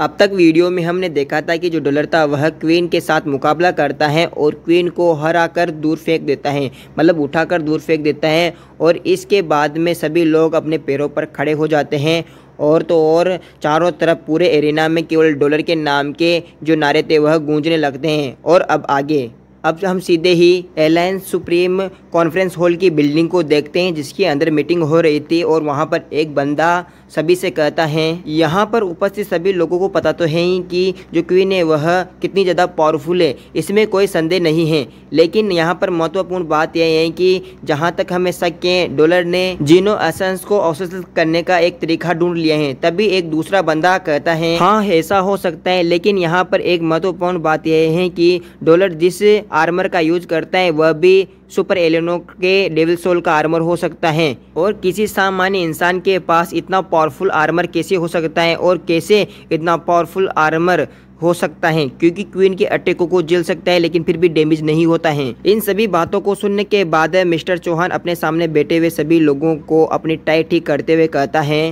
अब तक वीडियो में हमने देखा था कि जो डॉलर था वह क्वीन के साथ मुकाबला करता है और क्वीन को हरा कर दूर फेंक देता है मतलब उठाकर दूर फेंक देता है और इसके बाद में सभी लोग अपने पैरों पर खड़े हो जाते हैं और तो और चारों तरफ पूरे एरिना में केवल डॉलर के नाम के जो नारे थे वह गूंजने लगते हैं और अब आगे अब हम सीधे ही एलायंस सुप्रीम कॉन्फ्रेंस हॉल की बिल्डिंग को देखते हैं जिसके अंदर मीटिंग हो रही थी और वहाँ पर एक बंदा सभी से कहता है यहाँ पर उपस्थित सभी लोगों को पता तो है ही कि जो क्वीन है वह कितनी ज़्यादा पावरफुल है इसमें कोई संदेह नहीं है लेकिन यहाँ पर महत्वपूर्ण बात यह है कि जहाँ तक हमें शक है डोलर ने जीनो असंस को अवशोषित करने का एक तरीका ढूंढ लिया है तभी एक दूसरा बंदा कहता है हाँ ऐसा हो सकता है लेकिन यहाँ पर एक महत्वपूर्ण बात यह है कि डोलर जिस आर्मर का यूज करता है वह भी सुपर एलियनों के डेविल सोल का आर्मर हो सकता है और किसी सामान्य इंसान के पास इतना पावरफुल आर्मर कैसे हो सकता है और कैसे इतना पावरफुल आर्मर हो सकता है क्योंकि क्वीन के अटैकों को झेल सकता है लेकिन फिर भी डैमेज नहीं होता है इन सभी बातों को सुनने के बाद मिस्टर चौहान अपने सामने बैठे हुए सभी लोगों को अपनी टाई ठीक करते हुए कहता है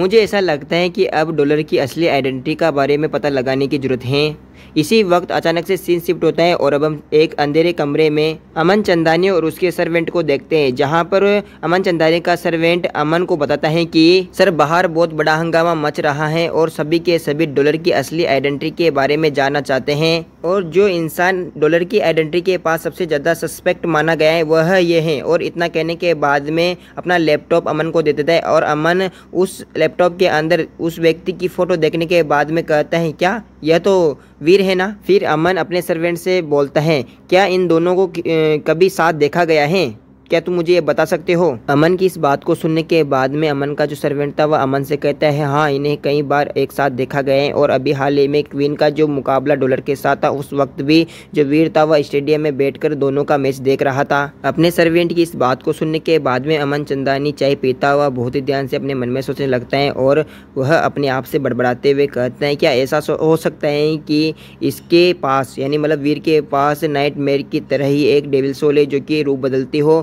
मुझे ऐसा लगता है कि अब डॉलर की असली आइडेंटिटी का बारे में पता लगाने की जरूरत है इसी वक्त अचानक से सीन शिफ्ट होता है और अब हम एक अंधेरे कमरे में अमन चंदानी और उसके सर्वेंट को देखते हैं जहां पर अमन चंदानी का सर्वेंट अमन को बताता है कि सर बाहर बहुत बड़ा हंगामा मच रहा है और सभी के सभी डॉलर की असली आइडेंटिटी के बारे में जानना चाहते हैं और जो इंसान डॉलर की आइडेंटिटी के पास सबसे ज़्यादा सस्पेक्ट माना गया है वह ये है और इतना कहने के बाद में अपना लैपटॉप अमन को दे देता है और अमन उस लैपटॉप के अंदर उस व्यक्ति की फ़ोटो देखने के बाद में कहता है क्या यह तो वीर है ना फिर अमन अपने सर्वेंट से बोलता है क्या इन दोनों को कभी साथ देखा गया है क्या तुम मुझे ये बता सकते हो अमन की इस बात को सुनने के बाद में अमन का जो सर्वेंट था वह अमन से कहता है हाँ इन्हें कई बार एक साथ देखा गया है और अभी हाल ही में क्वीन का जो मुकाबला डॉलर के साथ था उस वक्त भी जो वीर था वह स्टेडियम में बैठ दोनों का मैच देख रहा था अपने सर्वेंट की इस बात को सुनने के बाद में अमन चंदानी चाय पीता हुआ बहुत ही ध्यान से अपने मन में सोचने लगता है और वह अपने आप से बड़बड़ाते हुए कहते हैं क्या ऐसा हो सकता है कि इसके पास यानी मतलब वीर के पास नाइट मेर की तरह ही एक डेविल सोल है जो कि रूप बदलती हो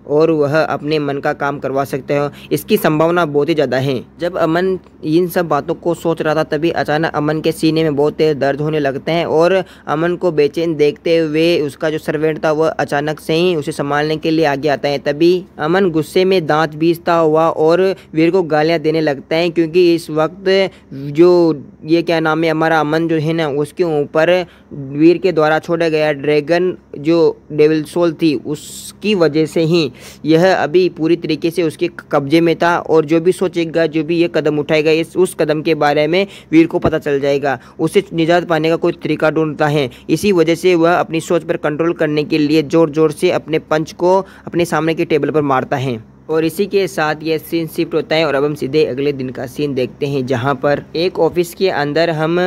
और वह अपने मन का काम करवा सकते हो इसकी संभावना बहुत ही ज़्यादा है जब अमन इन सब बातों को सोच रहा था तभी अचानक अमन के सीने में बहुत तेज दर्द होने लगते हैं और अमन को बेचैन देखते हुए उसका जो सर्वेंट था वह अचानक से ही उसे संभालने के लिए आगे आता है तभी अमन गुस्से में दांत बीजता हुआ और वीर को गालियाँ देने लगता है क्योंकि इस वक्त जो ये क्या नाम है हमारा अमन जो है ना उसके ऊपर वीर के द्वारा छोड़ा गया ड्रैगन जो डेविल सोल थी उसकी वजह से ही यह अभी पूरी तरीके से उसके कब्जे में था और जो भी सोचेगा जो भी ये कदम उठाएगा इस उस कदम के बारे में वीर को पता चल जाएगा उसे निजात पाने का कोई तरीका ढूंढता है इसी वजह से वह अपनी सोच पर कंट्रोल करने के लिए ज़ोर ज़ोर से अपने पंच को अपने सामने के टेबल पर मारता है और इसी के साथ यह सीन शिफ्ट होता है और अब हम सीधे अगले दिन का सीन देखते हैं जहाँ पर एक ऑफिस के अंदर हम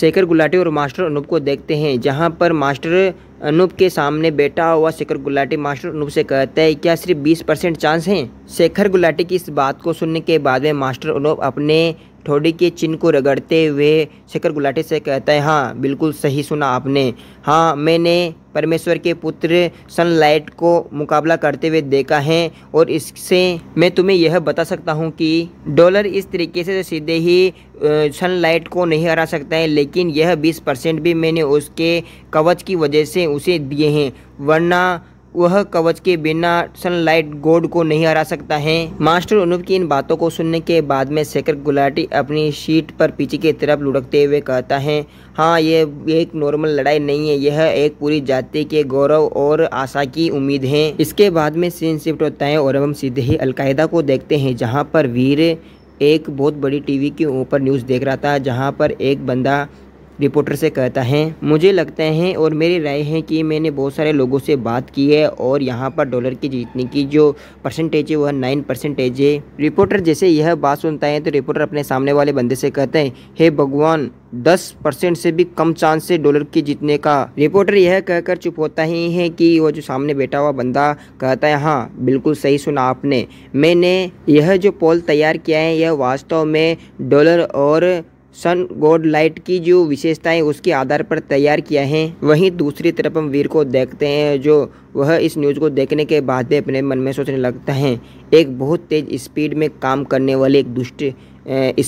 शेखर गुलाटी और मास्टर अनूप को देखते हैं जहाँ पर मास्टर अनूप के सामने बैठा हुआ शेखर गुलाटी मास्टर अनूप से कहता है क्या सिर्फ बीस परसेंट चांस हैं शेखर गुलाटी की इस बात को सुनने के बाद में मास्टर अनूप अपने ठोड़ी के चिन्ह को रगड़ते हुए शेखर गुलाटी से कहता है हाँ बिल्कुल सही सुना आपने हाँ मैंने परमेश्वर के पुत्र सनलाइट को मुकाबला करते हुए देखा है और इससे मैं तुम्हें यह बता सकता हूँ कि डॉलर इस तरीके से सीधे ही सनलाइट को नहीं हरा सकता है लेकिन यह 20 परसेंट भी मैंने उसके कवच की वजह से उसे दिए हैं वरना वह कवच के बिना सनलाइट गोड को नहीं हरा सकता है मास्टर अनुप की इन बातों को सुनने के बाद में शेखर गुलाटी अपनी सीट पर पीछे की तरफ लुढ़कते हुए कहता है हाँ ये एक नॉर्मल लड़ाई नहीं है यह एक पूरी जाति के गौरव और आशा की उम्मीद है इसके बाद में सीन शिफ्ट होता है और हम सीधे ही अलकायदा को देखते हैं जहाँ पर वीर एक बहुत बड़ी टीवी के ऊपर न्यूज़ देख रहा था जहाँ पर एक बंदा रिपोर्टर से कहता है मुझे लगता है और मेरी राय है कि मैंने बहुत सारे लोगों से बात की है और यहाँ पर डॉलर की जीतने की जो परसेंटेज है वह नाइन परसेंटेज है रिपोर्टर जैसे यह बात सुनता है तो रिपोर्टर अपने सामने वाले बंदे से कहते हैं हे भगवान दस परसेंट से भी कम चांस है डॉलर की जीतने का रिपोर्टर यह कहकर चुप होता ही है कि वो जो सामने बैठा हुआ बंदा कहता है हाँ बिल्कुल सही सुना आपने मैंने यह जो पोल तैयार किया है यह वास्तव में डॉलर और सन गॉड लाइट की जो विशेषताएं उसके आधार पर तैयार किया है वहीं दूसरी तरफ हम वीर को देखते हैं जो वह इस न्यूज़ को देखने के बाद भी अपने मन में सोचने लगता है एक बहुत तेज़ स्पीड में काम करने वाले एक दुष्ट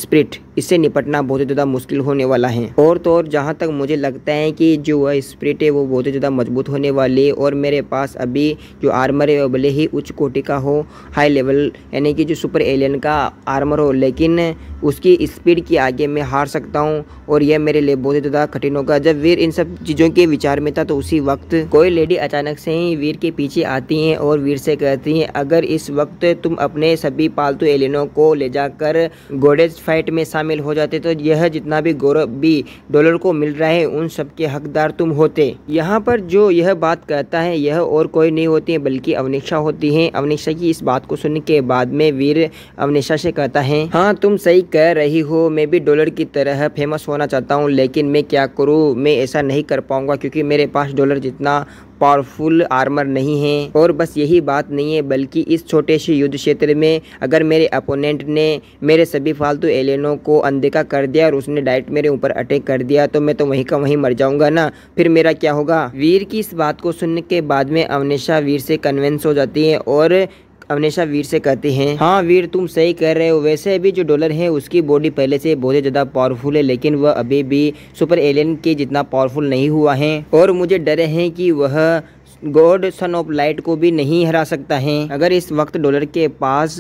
स्प्रिट इससे निपटना बहुत ही ज़्यादा मुश्किल होने वाला है और तो और जहाँ तक मुझे लगता है कि जो वह स्प्रिट है वो बहुत ही ज़्यादा मजबूत होने वाली है और मेरे पास अभी जो आर्मर है भले ही उच्च कोटि का हो हाई लेवल यानी कि जो सुपर एलियन का आर्मर हो लेकिन उसकी स्पीड के आगे मैं हार सकता हूँ और यह मेरे लिए बहुत ही ज़्यादा कठिन होगा जब वीर इन सब चीज़ों के विचार में था तो उसी वक्त कोई लेडी अचानक से ही वीर के पीछे आती हैं और वीर से कहती हैं अगर इस वक्त तुम अपने सभी पालतू एलियनों को ले जाकर गोडेज फाइट में शामिल हो जाते तो यह जितना भी गौरव भी डॉलर को मिल रहा है उन सब के हकदार तुम होते यहाँ पर जो यह बात कहता है यह और कोई नहीं होती है बल्कि अवनीक्षा होती है अवनीक्षा की इस बात को सुनने के बाद में वीर अवनीशा से कहता है हाँ तुम सही कह रही हो मैं भी डॉलर की तरह फेमस होना चाहता हूँ लेकिन मैं क्या करूँ मैं ऐसा नहीं कर पाऊंगा क्योंकि मेरे पास डॉलर जितना पावरफुल आर्मर नहीं है और बस यही बात नहीं है बल्कि इस छोटे से युद्ध क्षेत्र में अगर मेरे अपोनेंट ने मेरे सभी फालतू एलियनों को अनदेखा कर दिया और उसने डायरेक्ट मेरे ऊपर अटैक कर दिया तो मैं तो वहीं का वहीं मर जाऊंगा ना फिर मेरा क्या होगा वीर की इस बात को सुनने के बाद में अवनेशा वीर से कन्वेंस हो जाती है और अवनेशा वीर से कहती हैं हाँ वीर तुम सही कह रहे हो वैसे अभी जो डॉलर है उसकी बॉडी पहले से बहुत ही ज़्यादा पावरफुल है लेकिन वह अभी भी सुपर एलियन के जितना पावरफुल नहीं हुआ है और मुझे डरे है कि वह गॉड सन ऑफ लाइट को भी नहीं हरा सकता है अगर इस वक्त डॉलर के पास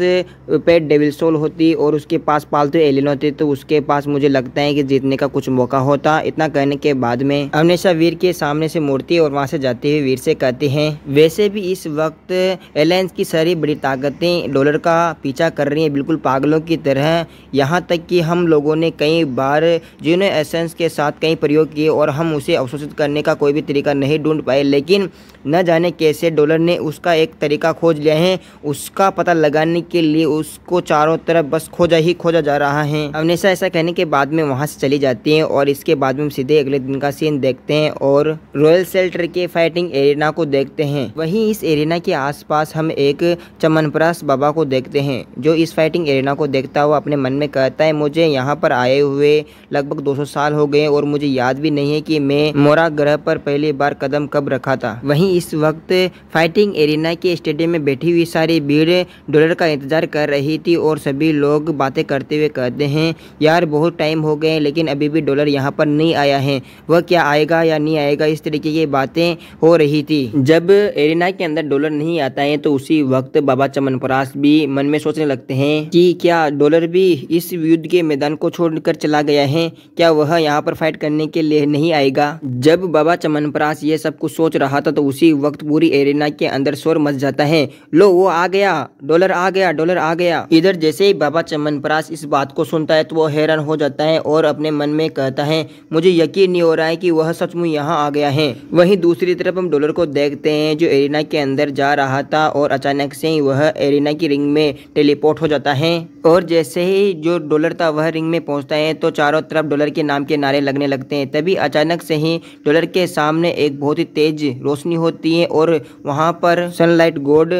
पेड डेविल सोल होती और उसके पास पालतू तो एलियन होते तो उसके पास मुझे लगता है कि जीतने का कुछ मौका होता इतना कहने के बाद में हमेशा वीर के सामने से मूर्ति और वहाँ से जाते हुए वीर से कहते हैं वैसे भी इस वक्त एयरलाइंस की सारी बड़ी ताकतें डॉलर का पीछा कर रही हैं बिल्कुल पागलों की तरह यहाँ तक कि हम लोगों ने कई बार जीनो एसेंस के साथ कई प्रयोग किए और हम उसे अवशोषित करने का कोई भी तरीका नहीं ढूंढ पाए लेकिन न जाने कैसे डॉलर ने उसका एक तरीका खोज लिया है उसका पता लगाने के लिए उसको चारों तरफ बस खोजा ही खोजा जा रहा है अवनेशा ऐसा कहने के बाद में वहाँ से चली जाती है और इसके बाद में सीधे अगले दिन का सीन देखते हैं और रॉयल सेल्टर के फाइटिंग एरिना को देखते हैं वहीं इस एरिना के आसपास हम एक चमनप्रास बाबा को देखते हैं जो इस फाइटिंग एरिना को देखता हुआ अपने मन में कहता है मुझे यहाँ पर आए हुए लगभग 200 साल हो गए और मुझे याद भी नहीं है कि मैं मोरा ग्रह पर पहली बार कदम कब रखा था वहीं इस वक्त फाइटिंग एरिना के स्टेडियम में बैठी हुई सारी भीड़ डॉलर का इंतज़ार कर रही थी और सभी लोग बातें करते हुए कहते हैं यार बहुत टाइम हो गए लेकिन अभी भी डॉलर यहाँ पर नहीं आया है वह क्या आएगा या नहीं आएगा इस तरीके की बातें हो रही थी जब एरिना के अंदर डॉलर नहीं आता है तो उसी वक्त बाबा चमनपरास भी मन में सोचने लगते हैं कि क्या डॉलर भी इस युद्ध के मैदान को छोड़कर चला गया है क्या वह यहाँ पर फाइट करने के लिए नहीं आएगा जब बाबा चमनपरास ये सब कुछ सोच रहा था तो उसी उसी वक्त पूरी एरिना के अंदर शोर मच जाता है लो वो आ गया डॉलर आ गया डॉलर आ गया इधर जैसे ही बाबा चमनपरास इस बात को सुनता है तो वो हैरान हो जाता है और अपने मन में कहता है मुझे यकीन नहीं हो रहा है कि वह सचमुच यहाँ आ गया है वहीं दूसरी तरफ हम डॉलर को देखते हैं जो एरिना के अंदर जा रहा था और अचानक से ही वह एरिना की रिंग में टेलीपोर्ट हो जाता है और जैसे ही जो डॉलर था वह रिंग में पहुंचता है तो चारों तरफ डॉलर के नाम के नारे लगने लगते हैं तभी अचानक से ही डॉलर के सामने एक बहुत ही तेज रोशनी होती होती है और वहाँ पर सनलाइट गोड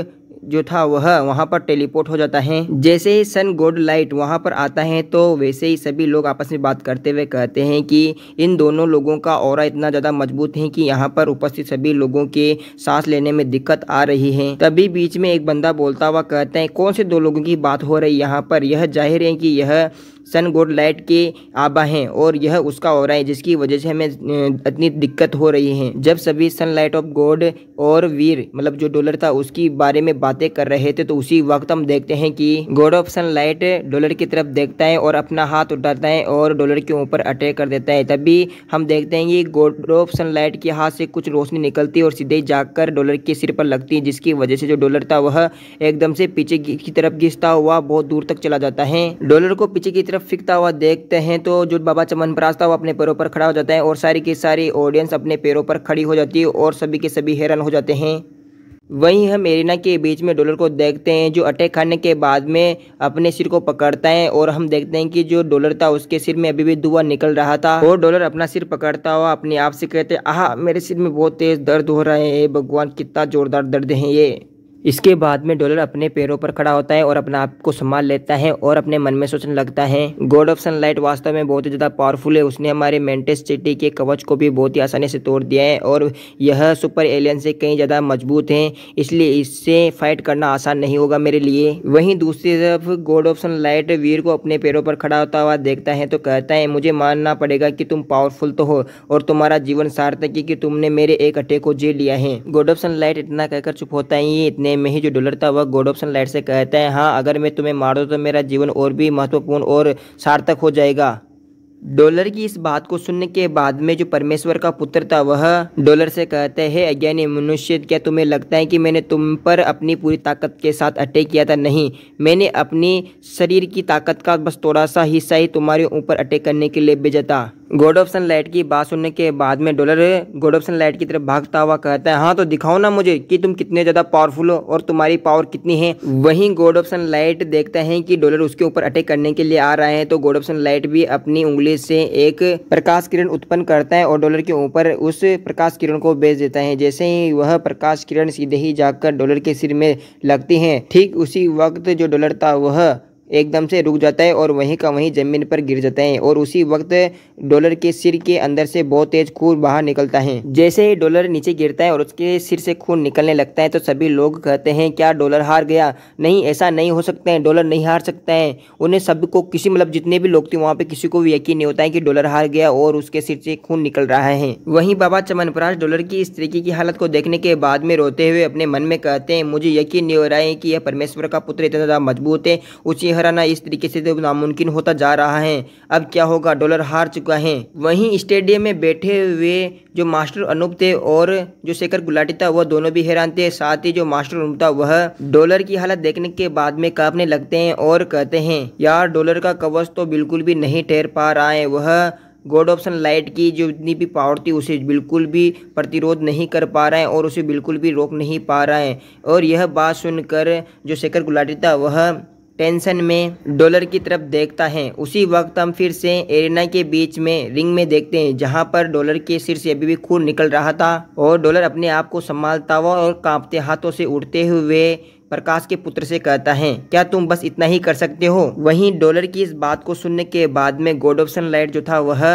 जो था वह वहाँ पर टेलीपोर्ट हो जाता है जैसे ही सन गोड लाइट वहाँ पर आता है तो वैसे ही सभी लोग आपस में बात करते हुए कहते हैं कि इन दोनों लोगों का और इतना ज़्यादा मजबूत है कि यहाँ पर उपस्थित सभी लोगों के सांस लेने में दिक्कत आ रही है तभी बीच में एक बंदा बोलता हुआ कहते हैं कौन से दो लोगों की बात हो रही यहाँ पर यह जाहिर है कि यह सन गोड लाइट के आबा हैं और यह उसका और है जिसकी वजह से हमें इतनी दिक्कत हो रही है जब सभी सन लाइट ऑफ गॉड और वीर मतलब जो डॉलर था उसकी बारे में बातें कर रहे थे तो उसी वक्त हम देखते हैं कि god of sun light Dollar की तरफ देखता है और अपना हाथ उठाता है और डॉलर के ऊपर अटैक कर देता है तभी हम देखते हैं कि गोड ऑफ सन लाइट के हाथ से कुछ रोशनी निकलती है और सीधे जाकर डॉलर के सिर पर लगती है जिसकी वजह से जो डॉलर था वह एकदम से पीछे की तरफ घिसता हुआ बहुत दूर तक चला जाता है डॉलर को पीछे की तरफ तरफ फिकता हुआ देखते हैं तो जो बाबा चमन था वो अपने पैरों पर खड़ा हो जाता है और सारी की सारी ऑडियंस अपने पैरों पर खड़ी हो जाती है और सभी के सभी हैरान हो जाते हैं वहीं हम एरिना के बीच में डॉलर को देखते हैं जो अटैक खाने के बाद में अपने सिर को पकड़ता है और हम देखते हैं कि जो डॉलर था उसके सिर में अभी भी धुआं निकल रहा था और डॉलर अपना सिर पकड़ता हुआ अपने आप से कहते आह मेरे सिर में बहुत तेज दर्द हो रहा है भगवान कितना जोरदार दर्द है ये इसके बाद में डॉलर अपने पैरों पर खड़ा होता है और अपने आप को संभाल लेता है और अपने मन में सोचने लगता है गॉड ऑफ सनलाइट वास्तव में बहुत ही ज़्यादा पावरफुल है उसने हमारे मेंटेस सिटी के कवच को भी बहुत ही आसानी से तोड़ दिया है और यह सुपर एलियन से कहीं ज़्यादा मजबूत है इसलिए इससे फाइट करना आसान नहीं होगा मेरे लिए वहीं दूसरी तरफ गॉड ऑफ सनलाइट वीर को अपने पैरों पर खड़ा होता हुआ देखता है तो कहता है मुझे मानना पड़ेगा कि तुम पावरफुल तो हो और तुम्हारा जीवन सार्थक है कि तुमने मेरे एक अटैक को जी लिया है गॉड ऑफ सनलाइट इतना कहकर चुप होता ये इतने गेम में ही जो डुलर था वह गोड ऑप्शन लाइट से कहते हैं हाँ अगर मैं तुम्हें मार दूँ तो मेरा जीवन और भी महत्वपूर्ण और सार्थक हो जाएगा डॉलर की इस बात को सुनने के बाद में जो परमेश्वर का पुत्र था वह डॉलर से कहते हैं अज्ञानी मनुष्य क्या तुम्हें लगता है कि मैंने तुम पर अपनी पूरी ताकत के साथ अटैक किया था नहीं मैंने अपनी शरीर की ताकत का बस थोड़ा सा हिस्सा ही तुम्हारे ऊपर अटैक करने के लिए भेजा था गोड ऑप्शन लाइट की बात सुनने के बाद में डॉलर गोड ऑप्शन लाइट की तरफ भागता हुआ कहता है हाँ तो दिखाओ ना मुझे कि तुम कितने ज़्यादा पावरफुल हो और तुम्हारी पावर कितनी है वहीं गोड ऑप्शन लाइट देखता है कि डॉलर उसके ऊपर अटैक करने के लिए आ रहा है तो गोड ऑप्शन लाइट भी अपनी उंगली से एक प्रकाश किरण उत्पन्न करता है और डॉलर के ऊपर उस प्रकाश किरण को बेच देता है जैसे ही वह प्रकाश किरण सीधे ही जाकर डॉलर के सिर में लगती है ठीक उसी वक्त जो डॉलर था वह एकदम से रुक जाता है और वहीं का वहीं ज़मीन पर गिर जाता है और उसी वक्त डॉलर के सिर के अंदर से बहुत तेज खून बाहर निकलता है जैसे ही डॉलर नीचे गिरता है और उसके सिर से खून निकलने लगता है तो सभी लोग कहते हैं क्या डॉलर हार गया नहीं ऐसा नहीं हो सकता है डॉलर नहीं हार सकता है उन्हें सबको किसी मतलब जितने भी लोग थे वहाँ पे किसी को भी यकीन नहीं होता है कि डॉलर हार गया और उसके सिर से खून निकल रहा है वहीं बाबा चमनपराश डॉलर की इस तरीके की हालत को देखने के बाद में रोते हुए अपने मन में कहते हैं मुझे यकीन नहीं हो रहा है कि यह परमेश्वर का पुत्र इतना ज़्यादा मजबूत है उसी ठहराना इस तरीके से तो नामुमकिन होता जा रहा है अब क्या होगा डॉलर हार चुका है वहीं स्टेडियम में बैठे हुए जो मास्टर अनूप थे और जो शेखर गुलाटी था वह दोनों भी हैरान थे साथ ही जो मास्टर अनूप था वह डॉलर की हालत देखने के बाद में कांपने लगते हैं और कहते हैं यार डॉलर का कवच तो बिल्कुल भी नहीं ठहर पा रहा है वह गोड ऑप्शन लाइट की जो जितनी भी पावर थी उसे बिल्कुल भी प्रतिरोध नहीं कर पा रहा है और उसे बिल्कुल भी रोक नहीं पा रहा है और यह बात सुनकर जो शेखर गुलाटी था वह टेंशन में डॉलर की तरफ देखता है उसी वक्त हम फिर से एरिना के बीच में रिंग में देखते हैं जहां पर डॉलर के सिर से अभी भी खून निकल रहा था और डॉलर अपने आप को संभालता हुआ और कांपते हाथों से उड़ते हुए प्रकाश के पुत्र से कहता है क्या तुम बस इतना ही कर सकते हो वहीं डॉलर की इस बात को सुनने के बाद में गोड ऑप्शन लाइट जो था वह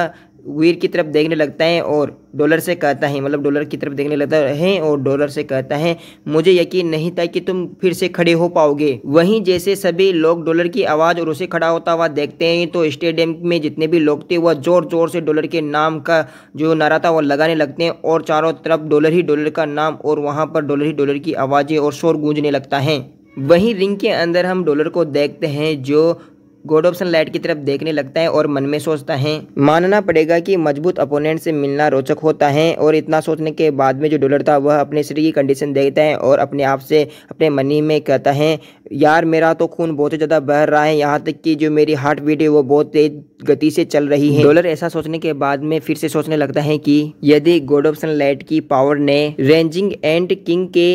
वीर की तरफ देखने लगता है और डॉलर से कहता है मतलब डॉलर की तरफ देखने लगता है और डॉलर से कहता है मुझे यकीन नहीं था कि तुम फिर से खड़े हो पाओगे वहीं जैसे सभी लोग डॉलर की आवाज़ और उसे खड़ा होता हुआ देखते हैं तो स्टेडियम में जितने भी लोग थे वह जोर जोर से डॉलर के नाम का जो नारा था वह लगाने लगते हैं और चारों तरफ डॉलर ही डॉलर का नाम और वहाँ पर डॉलर ही डॉलर की आवाज़ें और शोर गूंजने लगता है वहीं रिंग के अंदर हम डॉलर को देखते हैं जो गोड ऑप्शन लाइट की तरफ देखने लगता है और मन में सोचता है मानना पड़ेगा कि मजबूत अपोनेंट से मिलना रोचक होता है और इतना सोचने के बाद में जो डॉलर था वह अपने शरीर की कंडीशन देखता है और अपने आप से अपने मनी में कहता है यार मेरा तो खून बहुत ज़्यादा बह रहा है यहाँ तक कि जो मेरी हार्ट बीट है वो बहुत तेज गति से चल रही है डॉलर ऐसा सोचने के बाद में फिर से सोचने लगता है कि यदि गोड ऑप्शन लाइट की पावर ने रेंजिंग एंड किंग के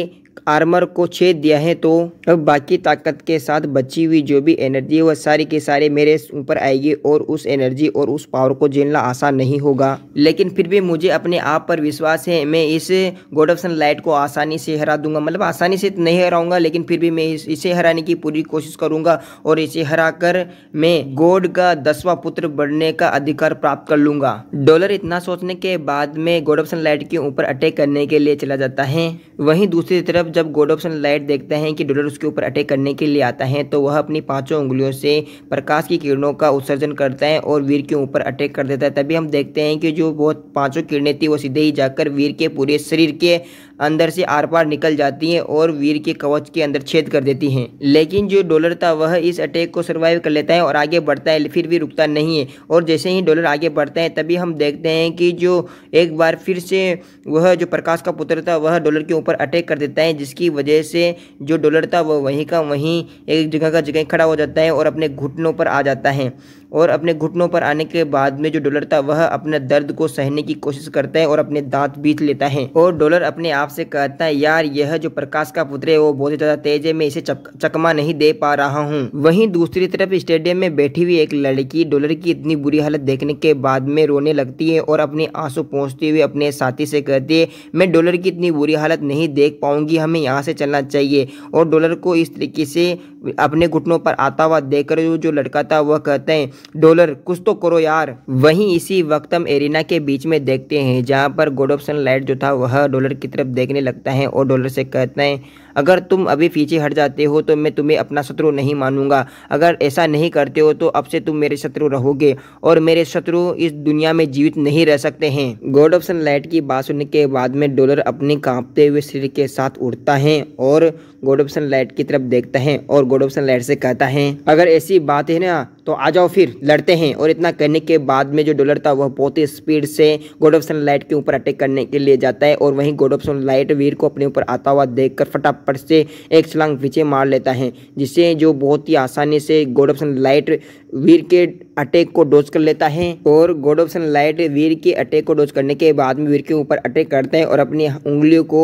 आर्मर को छेद दिया है तो अब बाकी ताकत के साथ बची हुई जो भी एनर्जी है वह सारी के सारे मेरे ऊपर आएगी और उस एनर्जी और उस पावर को झेलना आसान नहीं होगा लेकिन फिर भी मुझे अपने आप पर विश्वास है मैं इस गोड ऑफ सन लाइट को आसानी से हरा दूंगा मतलब आसानी से नहीं हराऊंगा लेकिन फिर भी मैं इसे हराने की पूरी कोशिश करूंगा और इसे हरा कर मैं गोड का दसवा पुत्र बढ़ने का अधिकार प्राप्त कर लूंगा डॉलर इतना सोचने के बाद में गोड ऑफ सन लाइट के ऊपर अटैक करने के लिए चला जाता है वहीं दूसरी तरफ जब गोड ऑप्शन लाइट देखते हैं कि डुलर उसके ऊपर अटैक करने के लिए आता है तो वह अपनी पांचों उंगलियों से प्रकाश की किरणों का उत्सर्जन करता है और वीर के ऊपर अटैक कर देता है तभी हम देखते हैं कि जो बहुत पाँचों किरणें थी वो सीधे ही जाकर वीर के पूरे शरीर के अंदर से आर पार निकल जाती हैं और वीर के कवच के अंदर छेद कर देती हैं लेकिन जो डॉलर था वह इस अटैक को सर्वाइव कर लेता है और आगे बढ़ता है फिर भी रुकता नहीं है और जैसे ही डॉलर आगे बढ़ता है तभी हम देखते हैं कि जो एक बार फिर से वह जो प्रकाश का पुत्र था वह डॉलर के ऊपर अटैक कर देता है जिसकी वजह से जो डॉलर था वह वहीं का वहीं एक जगह का जगह खड़ा हो जाता है और अपने घुटनों पर आ जाता है और अपने घुटनों पर आने के बाद में जो डॉलर था वह अपने दर्द को सहने की कोशिश करता है और अपने दांत बीत लेता है और डॉलर अपने आप से कहता है यार यह जो प्रकाश का पुत्र है वो बहुत ही ज्यादा तेज है मैं इसे चक, चकमा नहीं दे पा रहा हूँ वहीं दूसरी तरफ स्टेडियम में बैठी हुई एक लड़की डॉलर की इतनी बुरी हालत देखने के बाद में रोने लगती है और अपने आंसू पहुँचते हुए अपने साथी से कहती है मैं डॉलर की इतनी बुरी हालत नहीं देख पाऊंगी हमें यहाँ से चलना चाहिए और डॉलर को इस तरीके से अपने घुटनों पर आता हुआ देखकर जो लड़का था वह कहते हैं डॉलर कुछ तो करो यार वहीं इसी वक्तम एरिना के बीच में देखते हैं जहां पर गोडोपसन लाइट जो था वह डॉलर की तरफ देखने लगता है और डॉलर से कहते हैं अगर तुम अभी पीछे हट जाते हो तो मैं तुम्हें अपना शत्रु नहीं मानूंगा अगर ऐसा नहीं करते हो तो अब से तुम मेरे शत्रु रहोगे और मेरे शत्रु इस दुनिया में जीवित नहीं रह सकते हैं गॉड ऑफ सनलाइट की बात सुनने के बाद में डोलर अपने कांपते हुए सिर के साथ उड़ता है और गॉड ऑफ सनलाइट की तरफ देखता है और गॉड ऑफ सनलाइट से कहता है अगर ऐसी बात है ना तो आ जाओ फिर लड़ते हैं और इतना करने के बाद में जो डोलर था वह बहुत ही स्पीड से गॉड ऑफ सनलाइट के ऊपर अटैक करने के लिए जाता है और वहीं गॉड ऑफ सनलाइट वीर को अपने ऊपर आता हुआ देखकर फटाफट थप्पड़ से एक छलांग पीछे मार लेता है जिससे जो बहुत ही आसानी से गोड ऑप्शन लाइट वीर के अटैक को डोज कर लेता है और गोड ऑप्शन लाइट वीर के अटैक को डोज करने के बाद में वीर के ऊपर अटैक करते हैं और अपनी उंगलियों को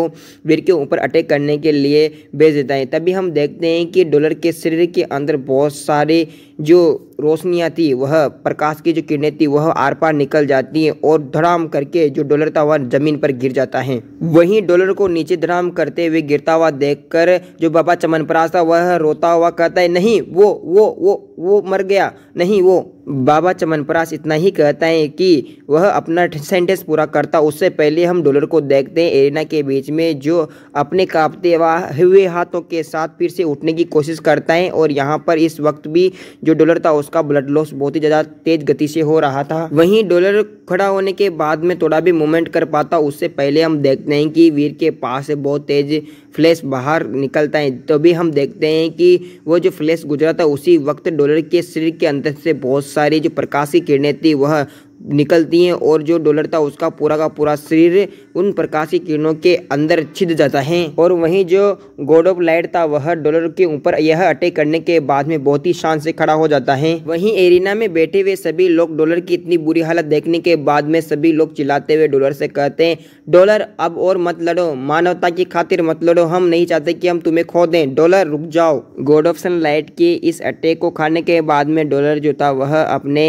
वीर के ऊपर अटैक करने के लिए भेज देता है तभी हम देखते हैं कि डॉलर के शरीर के अंदर बहुत सारे जो रोशनी आती वह प्रकाश की जो किरणें थी वह आर पार निकल जाती हैं और धड़ाम करके जो डॉलर था वह जमीन पर गिर जाता है वहीं डॉलर को नीचे धड़ाम करते हुए गिरता हुआ देखकर जो बाबा चमनपरास था वह रोता हुआ कहता है नहीं वो वो वो वो मर गया नहीं वो बाबा चमनपरास इतना ही कहता है कि वह अपना सेंटेंस पूरा करता उससे पहले हम डॉलर को देखते हैं एरिना के बीच में जो अपने कांपते हुए हाथों के साथ फिर से उठने की कोशिश करता है और यहाँ पर इस वक्त भी जो डॉलर था उसका ब्लड लॉस बहुत ही ज़्यादा तेज गति से हो रहा था वहीं डॉलर खड़ा होने के बाद में थोड़ा भी मूवमेंट कर पाता उससे पहले हम देखते हैं कि वीर के पास से बहुत तेज फ्लैश बाहर निकलता है तभी हम देखते हैं कि वो जो फ्लैश गुजरा था उसी वक्त डॉलर के शरीर के अंदर से बहुत सारी जो प्रकाशी किरणें थी वह निकलती हैं और जो डोलर था उसका पूरा का पूरा शरीर उन प्रकाशी किरणों के अंदर छिद जाता है और वहीं जो गोड ऑफ लाइट था वह डॉलर के ऊपर यह अटैक करने के बाद में बहुत ही शान से खड़ा हो जाता है वहीं एरिना में बैठे हुए सभी लोग डॉलर की इतनी बुरी हालत देखने के बाद में सभी लोग चिल्लाते हुए डॉलर से कहते हैं डॉलर अब और मत लड़ो मानवता की खातिर मत लड़ो हम नहीं चाहते कि हम तुम्हें खो दें डॉलर रुक जाओ गोड ऑफ सन लाइट के इस अटैक को खाने के बाद में डॉलर जो था वह अपने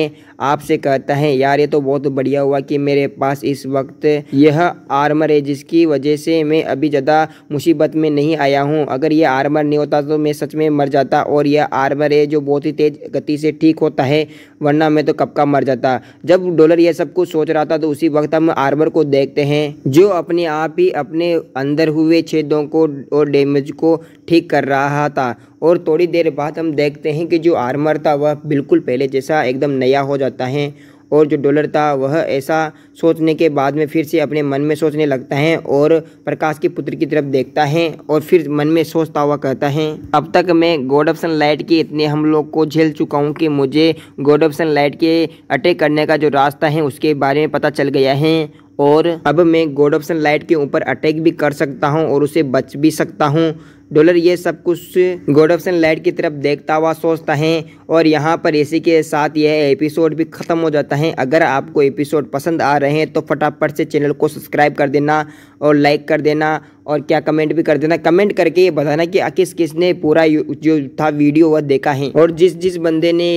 आप से कहता है यार ये तो बहुत बढ़िया हुआ कि मेरे पास इस वक्त यह आर्मर है जिसकी वजह से मैं अभी ज़्यादा मुसीबत में नहीं आया हूँ अगर यह आर्मर नहीं होता तो मैं सच में मर जाता और यह आर्मर है जो बहुत ही तेज़ गति से ठीक होता है वरना मैं तो कब का मर जाता जब डॉलर यह सब कुछ सोच रहा था तो उसी वक्त हम आर्मर को देखते हैं जो अपने आप ही अपने अंदर हुए छेदों को और डैमेज को ठीक कर रहा था और थोड़ी देर बाद हम देखते हैं कि जो आर्मर था वह बिल्कुल पहले जैसा एकदम नया हो जाता है और जो डॉलर था वह ऐसा सोचने के बाद में फिर से अपने मन में सोचने लगता है और प्रकाश के पुत्र की तरफ देखता है और फिर मन में सोचता हुआ कहता है अब तक मैं गॉड ऑफ लाइट के इतने हम लोग को झेल चुका हूँ कि मुझे गॉड ऑफ लाइट के अटैक करने का जो रास्ता है उसके बारे में पता चल गया है और अब मैं गोड ऑप्शन लाइट के ऊपर अटैक भी कर सकता हूँ और उसे बच भी सकता हूँ डॉलर ये सब कुछ गोड ऑप्शन लाइट की तरफ देखता हुआ सोचता है और यहाँ पर इसी के साथ यह एपिसोड भी ख़त्म हो जाता है अगर आपको एपिसोड पसंद आ रहे हैं तो फटाफट से चैनल को सब्सक्राइब कर देना और लाइक कर देना और क्या कमेंट भी कर देना कमेंट करके ये बताना कि किस किसने पूरा जो था वीडियो वह देखा है और जिस जिस बंदे ने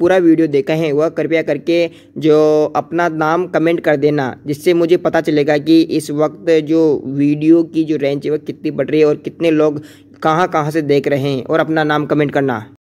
पूरा वीडियो देखा है वह कृपया करके जो अपना नाम कमेंट कर देना जिससे मुझे पता चलेगा कि इस वक्त जो वीडियो की जो रेंज है वह कितनी बढ़ रही है और कितने लोग कहाँ कहाँ से देख रहे हैं और अपना नाम कमेंट करना